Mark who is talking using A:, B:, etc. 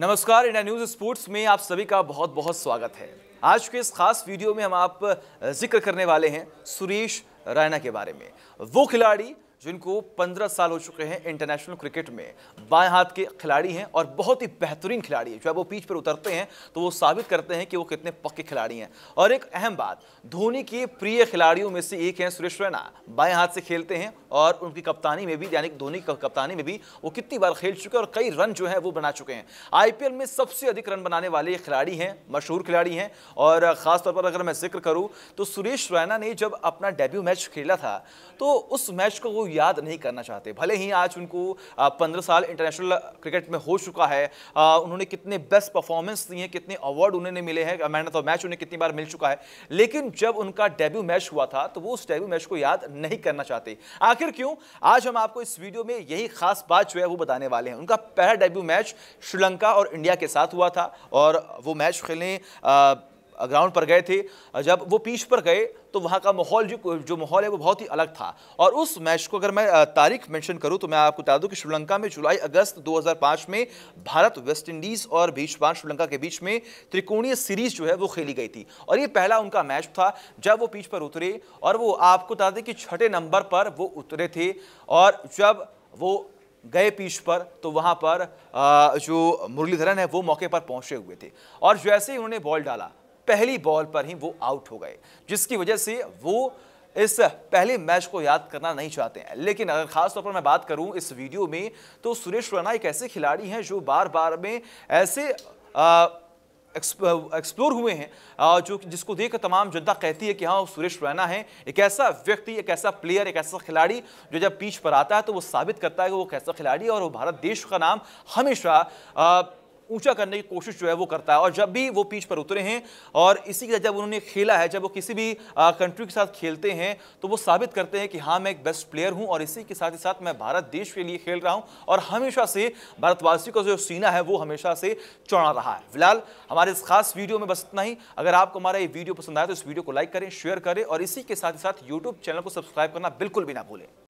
A: नमस्कार India news sports में आप सभी का बहुत बहुत स्वागत है आज के इस खास वीडियो में हम आप जिक्र करने वाले हैं सुरेश रायना के बारे में वो खिलाड़ी जिनको 15 साल हो चुके हैं इंटरनेशनल क्रिकेट में बाएं हाथ के खिलाड़ी हैं और बहुत ही बेहतरीन खिलाड़ी हैं जब वो पीच पर उतरते हैं तो वो साबित करते हैं कि वो कितने पक्के खिलाड़ी हैं और एक अहम बात धोनी के प्रिय खिलाड़ियों में से एक हैं सुरेश रैना बाएं हाथ से खेलते हैं और उनकी कप्तानी में भी यानी धोनी की कप्तानी में भी वो कितनी बार खेल चुके हैं और कई रन जो है वो बना चुके हैं आई में सबसे अधिक रन बनाने वाले खिलाड़ी हैं मशहूर खिलाड़ी हैं और ख़ासतौर पर अगर मैं जिक्र करूँ तो सुरेश रैना ने जब अपना डेब्यू मैच खेला था तो उस मैच को याद नहीं करना चाहते भले ही आज उनको पंद्रह साल इंटरनेशनल क्रिकेट में हो चुका है उन्होंने कितने बेस्ट परफॉर्मेंस दिए हैं कितने अवार्ड उन्होंने मिले हैं मैन ऑफ द मैच उन्हें कितनी बार मिल चुका है लेकिन जब उनका डेब्यू मैच हुआ था तो वो उस डेब्यू मैच को याद नहीं करना चाहते आखिर क्यों आज हम आपको इस वीडियो में यही खास बात जो है वो बताने वाले हैं उनका पहला डेब्यू मैच श्रीलंका और इंडिया के साथ हुआ था और वो मैच खेलने आ, ग्राउंड पर गए थे जब वो पीच पर गए तो वहाँ का माहौल जो जो माहौल है वो बहुत ही अलग था और उस मैच को अगर मैं तारीख मेंशन करूँ तो मैं आपको बता दूँ कि श्रीलंका में जुलाई अगस्त 2005 में भारत वेस्ट इंडीज़ और भीषपान श्रीलंका के बीच में त्रिकोणीय सीरीज जो है वो खेली गई थी और ये पहला उनका मैच था जब वो पीच पर उतरे और वो आपको बता दें कि छठे नंबर पर वो उतरे थे और जब वो गए पीच पर तो वहाँ पर जो मुरलीधरन है वो मौके पर पहुँचे हुए थे और जैसे ही उन्होंने बॉल डाला पहली बॉल पर ही वो आउट हो गए जिसकी वजह से वो इस पहले मैच को याद करना नहीं चाहते हैं लेकिन अगर खास तौर पर मैं बात करूं इस वीडियो में तो सुरेश रैना एक ऐसे खिलाड़ी हैं जो बार बार में ऐसे आ, एक्सप्लोर हुए हैं जो जिसको देख तमाम जनता कहती है कि हाँ सुरेश रैना है एक ऐसा व्यक्ति एक ऐसा प्लेयर एक ऐसा खिलाड़ी जो जब पीच पर आता है तो वो साबित करता है कि वो कैसा खिलाड़ी है और वो भारत देश का नाम हमेशा ऊंचा करने की कोशिश जो है वो करता है और जब भी वो पीच पर उतरे हैं और इसी जब उन्होंने खेला है जब वो किसी भी कंट्री के साथ खेलते हैं तो वो साबित करते हैं कि हाँ मैं एक बेस्ट प्लेयर हूँ और इसी के साथ ही साथ मैं भारत देश के लिए खेल रहा हूँ और हमेशा से भारतवासी का जो सीना है वो हमेशा से चौड़ा रहा है फिलहाल हमारे इस खास वीडियो में बस इतना ही अगर आपको हमारा ये वीडियो पसंद आया तो इस वीडियो को लाइक करें शेयर करें और इसी के साथ ही साथ यूट्यूब चैनल को सब्सक्राइब करना बिल्कुल भी ना भूलें